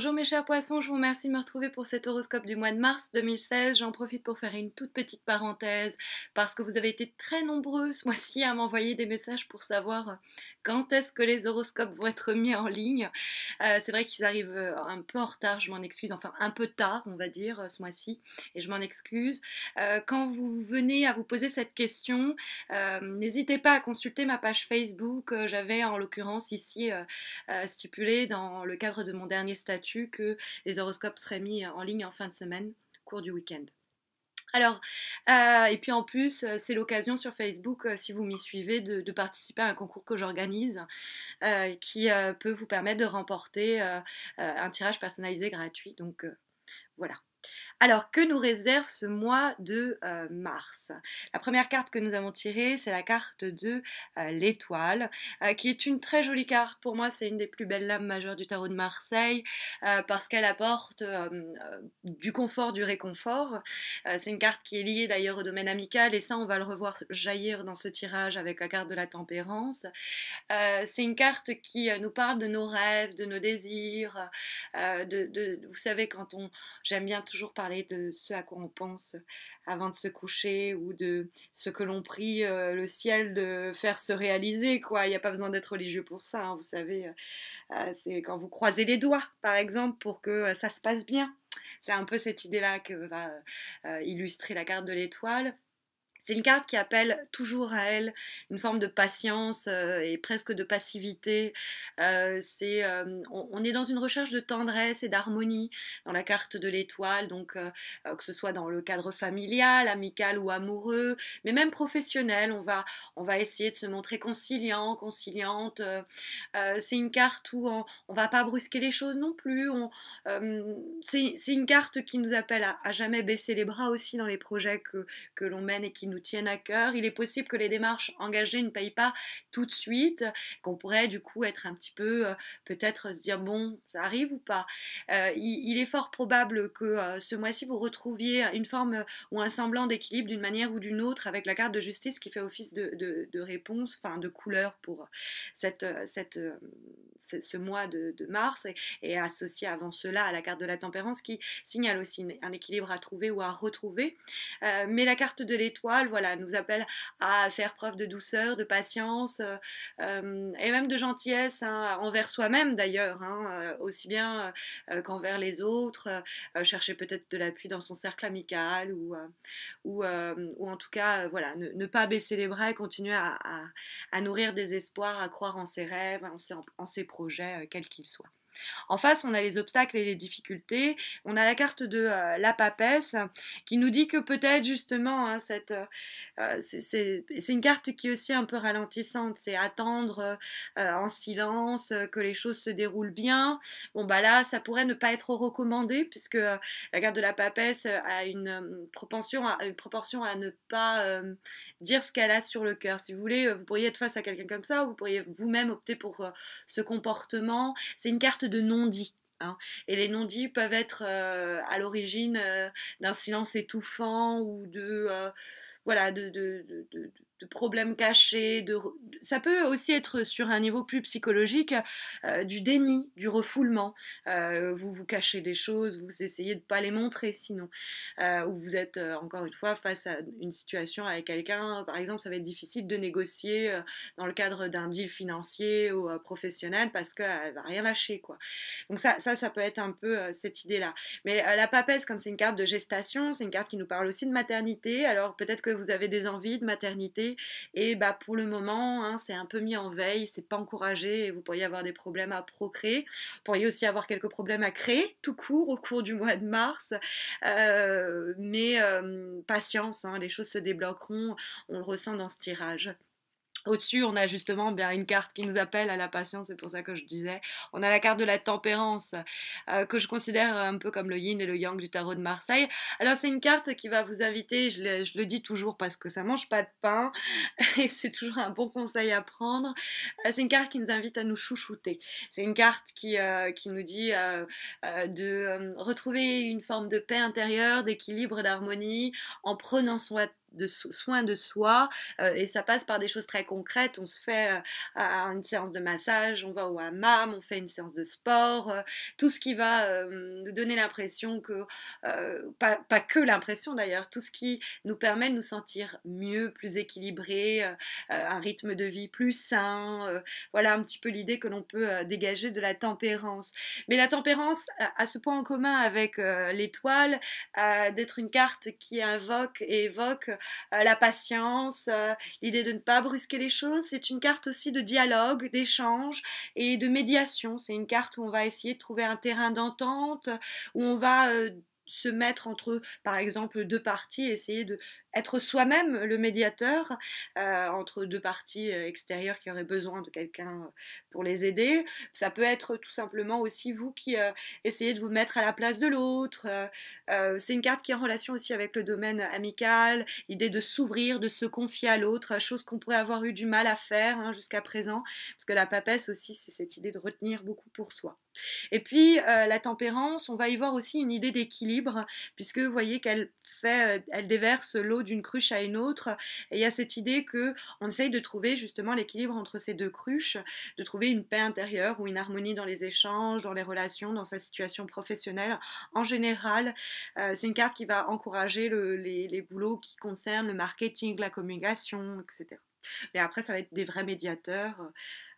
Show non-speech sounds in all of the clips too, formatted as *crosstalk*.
Bonjour mes chers poissons, je vous remercie de me retrouver pour cet horoscope du mois de mars 2016. J'en profite pour faire une toute petite parenthèse parce que vous avez été très nombreux ce mois-ci à m'envoyer des messages pour savoir quand est-ce que les horoscopes vont être mis en ligne. Euh, c'est vrai qu'ils arrivent euh, un peu en retard, je m'en excuse, enfin un peu tard, on va dire, euh, ce mois-ci, et je m'en excuse. quand vous venez à vous poser cette question, n'hésitez pas à consulter ma page Facebook. J'avais en l'occurrence ici stipulé dans le cadre de mon dernier statut que les horoscopes seraient mis en ligne en fin de semaine, cours du week-end. Alors, euh, et puis en plus, euh, c'est l'occasion sur Facebook, euh, si vous m'y suivez, de, participer à un concours que j'organise qui peut vous permettre de remporter un tirage personnalisé gratuit. Donc voilà. Alors, que nous réserve ce mois de euh, mars La première carte que nous avons tirée, c'est la carte de euh, l'étoile, euh, qui est une très jolie carte. Pour moi, c'est une des plus belles lames majeures du tarot de Marseille, parce qu'elle apporte du confort, du réconfort. c'est une carte qui est liée d'ailleurs au domaine amical, et ça, on va le revoir jaillir dans ce tirage avec la carte de la tempérance. c'est une carte qui nous parle de nos rêves, de nos désirs, vous savez, quand on... J'aime bien toujours parler de ce à quoi on pense avant de se coucher ou de ce que l'on prie euh, le ciel de faire se réaliser. Quoi. Il n'y a pas besoin d'être religieux pour ça. Hein, vous savez, euh, euh, c'est quand vous croisez les doigts, par exemple, pour que ça se passe bien. C'est un peu cette idée-là que va illustrer la carte de l'étoile. C'est une carte qui appelle toujours à elle une forme de patience euh, et presque de passivité. Euh, c'est, euh, on, est dans une recherche de tendresse et d'harmonie dans la carte de l'étoile, donc que ce soit dans le cadre familial, amical ou amoureux, mais même professionnel, on va, on va essayer de se montrer conciliant, conciliante. c'est une carte où on, ne va pas brusquer les choses non plus. c'est, une carte qui nous appelle à, à, jamais baisser les bras aussi dans les projets que, que l'on mène et qui nous tiennent à cœur. Il est possible que les démarches engagées ne payent pas tout de suite, qu'on pourrait du coup être un petit peu euh, peut-être se dire bon, ça arrive ou pas. Euh, il, est fort probable que euh, ce mois-ci vous retrouviez une forme ou un semblant d'équilibre d'une manière ou d'une autre avec la carte de justice qui fait office de, réponse, enfin de couleur pour cette, cette, ce mois de, mars et, et, associé avant cela à la carte de la tempérance qui signale aussi un équilibre à trouver ou à retrouver. mais la carte de l'étoile voilà, nous appelle à faire preuve de douceur, de patience euh, euh, et même de gentillesse hein, envers soi-même d'ailleurs, hein, euh, aussi bien qu'envers les autres. chercher peut-être de l'appui dans son cercle amical ou, ou, en tout cas, voilà, ne, pas baisser les bras, et continuer à, nourrir des espoirs, à croire en ses rêves, en ses projets, quels qu'ils soient. En face, on a les obstacles et les difficultés. On a la carte de euh, la papesse qui nous dit que peut-être justement, hein, cette, euh, euh, c'est une carte qui est aussi un peu ralentissante. C'est attendre en silence que les choses se déroulent bien. Bon, bah là, ça pourrait ne pas être recommandé puisque la carte de la papesse a une, propension, une proportion à ne pas dire ce qu'elle a sur le cœur. Si vous voulez, vous pourriez être face à quelqu'un comme ça, ou vous pourriez vous-même opter pour ce comportement. C'est une carte de non-dit. Hein. Et les non-dits peuvent être euh, à l'origine euh, d'un silence étouffant ou de, euh, voilà, de, de problèmes cachés, de... ça peut aussi être sur un niveau plus psychologique euh, du déni, du refoulement. Euh, vous vous cachez des choses, vous essayez de ne pas les montrer sinon. Euh, ou vous êtes encore une fois face à une situation avec quelqu'un, par exemple, ça va être difficile de négocier dans le cadre d'un deal financier ou professionnel parce qu'elle va rien lâcher. quoi. Donc ça, ça, ça peut être un peu cette idée-là. Mais la papesse, comme c'est une carte de gestation, c'est une carte qui nous parle aussi de maternité. Alors peut-être que vous avez des envies de maternité et bah, pour le moment, hein, c'est un peu mis en veille, c'est pas encouragé et vous pourriez avoir des problèmes à procréer. Vous pourriez aussi avoir quelques problèmes à créer tout court au cours du mois de mars. Euh, mais euh, patience, hein, les choses se débloqueront, on le ressent dans ce tirage. Au-dessus, on a justement eh bien une carte qui nous appelle à la patience, c'est pour ça que je disais. On a la carte de la tempérance, euh, que je considère un peu comme le yin et le yang du tarot de Marseille. Alors, c'est une carte qui va vous inviter, je, le dis toujours parce que ça mange pas de pain, *laughs* et c'est toujours un bon conseil à prendre. Euh, c'est une carte qui nous invite à nous chouchouter. C'est une carte qui, euh, nous dit de retrouver une forme de paix intérieure, d'équilibre, d'harmonie, en prenant soin de de soin de soi euh, et ça passe par des choses très concrètes. On se fait euh, une séance de massage, on va au hammam, on fait une séance de sport, euh, tout ce qui va nous donner l'impression que, pas, pas, que l'impression d'ailleurs, tout ce qui nous permet de nous sentir mieux, plus équilibré, un rythme de vie plus sain. voilà un petit peu l'idée que l'on peut dégager de la tempérance. Mais la tempérance a ce point en commun avec l'étoile d'être une carte qui invoque et évoque euh, la patience, euh, l'idée de ne pas brusquer les choses. C'est une carte aussi de dialogue, d'échange et de médiation. C'est une carte où on va essayer de trouver un terrain d'entente, où on va euh, se mettre entre, par exemple, deux parties, essayer de être soi-même le médiateur euh, entre deux parties euh, extérieures qui auraient besoin de quelqu'un euh, pour les aider. Ça peut être tout simplement aussi vous qui essayez de vous mettre à la place de l'autre. c'est une carte qui est en relation aussi avec le domaine amical, l'idée de s'ouvrir, de se confier à l'autre, chose qu'on pourrait avoir eu du mal à faire hein, jusqu'à présent, parce que la papesse aussi, c'est cette idée de retenir beaucoup pour soi. Et puis la tempérance, on va y voir aussi une idée d'équilibre, puisque vous voyez qu'elle fait, elle déverse l'eau d'une cruche à une autre. Et il y a cette idée que on essaye de trouver justement l'équilibre entre ces deux cruches, de trouver une paix intérieure ou une harmonie dans les échanges, dans les relations, dans sa situation professionnelle. En général, euh, c'est une carte qui va encourager les, les boulots qui concernent le marketing, la communication, etc. Mais après, ça va être des vrais médiateurs. Euh,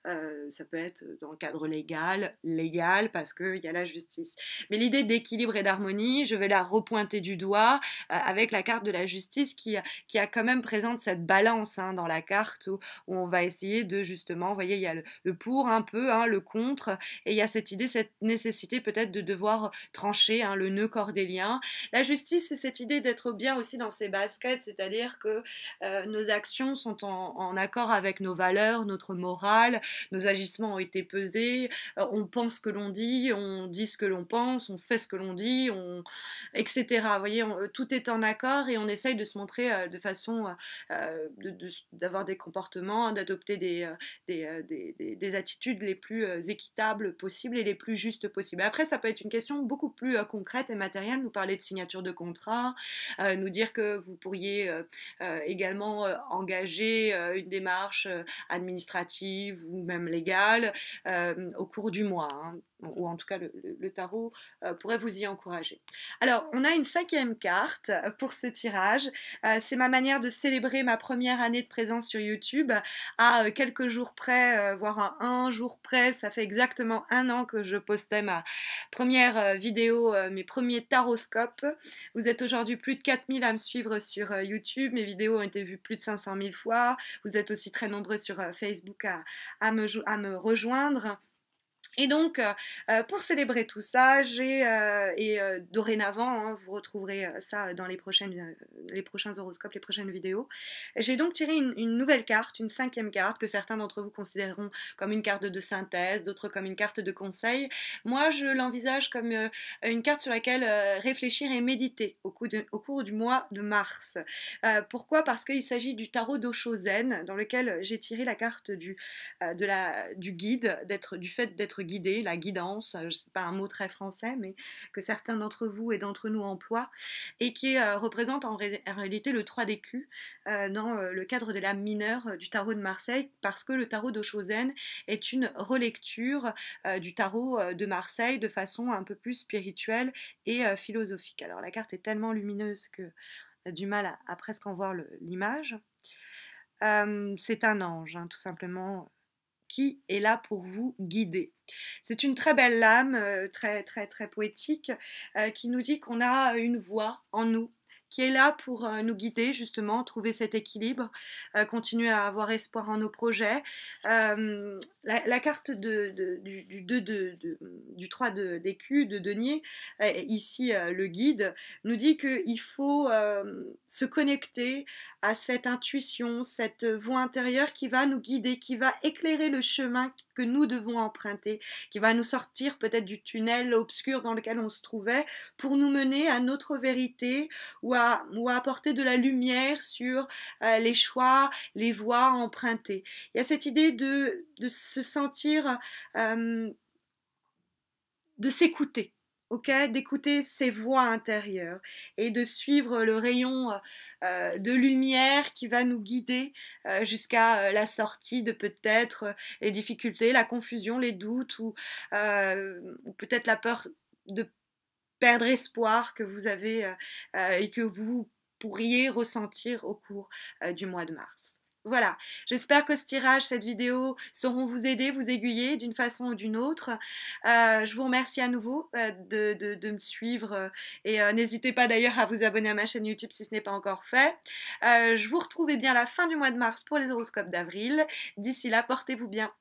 euh, ça peut être dans le cadre légal, légal parce qu'il y a la justice. Mais l'idée d'équilibre et d'harmonie, je vais la repointer du doigt euh, avec la carte de la justice qui, qui a quand même présente cette balance hein, dans la carte où, on va essayer de justement, vous voyez, il y a le, pour un peu, hein, le contre, et il y a cette idée, cette nécessité peut-être de devoir trancher hein, le nœud cordélien. La justice, c'est cette idée d'être bien aussi dans ses baskets, c'est-à-dire que euh, nos actions sont en, accord avec nos valeurs, notre morale, nos agissements ont été pesés, euh, on pense ce que l'on dit, on dit ce que l'on pense, on fait ce que l'on dit, on... etc. Vous voyez, euh, tout est en accord et on essaye de se montrer euh, de façon d'avoir des comportements, d'adopter des, attitudes les plus équitables possibles et les plus justes possibles. Après, ça peut être une question beaucoup plus concrète et matérielle, nous parler de signature de contrat, nous dire que vous pourriez également engager une démarche administrative ou même légal euh, au cours du mois. Hein ou en tout cas le, tarot euh, pourrait vous y encourager. Alors, on a une cinquième carte euh, pour ce tirage. Euh, c'est ma manière de célébrer ma première année de présence sur YouTube. À quelques jours près, voire à un jour près, ça fait exactement un an que je postais ma première vidéo, mes premiers taroscopes. Vous êtes aujourd'hui plus de 4000 à me suivre sur YouTube. Mes vidéos ont été vues plus de 500 000 fois. Vous êtes aussi très nombreux sur Facebook à, à me rejoindre. Et donc, euh, euh, pour célébrer tout ça, j'ai, euh, et dorénavant, hein, vous retrouverez ça dans les, prochaines, les prochains horoscopes, les prochaines vidéos, j'ai donc tiré une, nouvelle carte, une cinquième carte, que certains d'entre vous considéreront comme une carte de synthèse, d'autres comme une carte de conseil. Moi, je l'envisage comme une carte sur laquelle réfléchir et méditer au, cours du mois de mars. pourquoi Parce qu'il s'agit du tarot d'Osho dans lequel j'ai tiré la carte du, du guide, du fait d'être guider, la guidance, euh, pas un mot très français, mais que certains d'entre vous et d'entre nous emploient, et qui euh, représente en, réalité le 3 des euh, dans le cadre de la mineure du tarot de Marseille, parce que le tarot de est une relecture du tarot de Marseille de façon un peu plus spirituelle et philosophique. Alors la carte est tellement lumineuse que a du mal à, presque en voir l'image. c'est un ange, hein, tout simplement qui est là pour vous guider. C'est une très belle lame, euh, très très très poétique, euh, qui nous dit qu'on a une voix en nous qui est là pour euh, nous guider justement, trouver cet équilibre, continuer à avoir espoir en nos projets. la, carte du, 2 de, du 3 d'écu, de, denier, ici le guide, nous dit qu'il faut se connecter à cette intuition, cette voix intérieure qui va nous guider, qui va éclairer le chemin que nous devons emprunter, qui va nous sortir peut-être du tunnel obscur dans lequel on se trouvait pour nous mener à notre vérité ou à, ou apporter de la lumière sur euh, les choix, les voies empruntées. Il y a cette idée de, se sentir, euh, de s'écouter d'écouter ses voix intérieures et de suivre le rayon euh, euh, de lumière qui va nous guider euh, jusqu'à la sortie de peut-être les difficultés, la confusion, les doutes ou peut-être la peur de perdre espoir que vous avez et que vous pourriez ressentir au cours du mois de mars. Voilà, j'espère que ce tirage, cette vidéo sauront vous aider, vous aiguiller d'une façon ou d'une autre. Euh, je vous remercie à nouveau euh, de, de, me suivre euh, et n'hésitez pas d'ailleurs à vous abonner à ma chaîne YouTube si ce n'est pas encore fait. je vous retrouve eh bien la fin du mois de mars pour les horoscopes d'avril. D'ici là, portez-vous bien.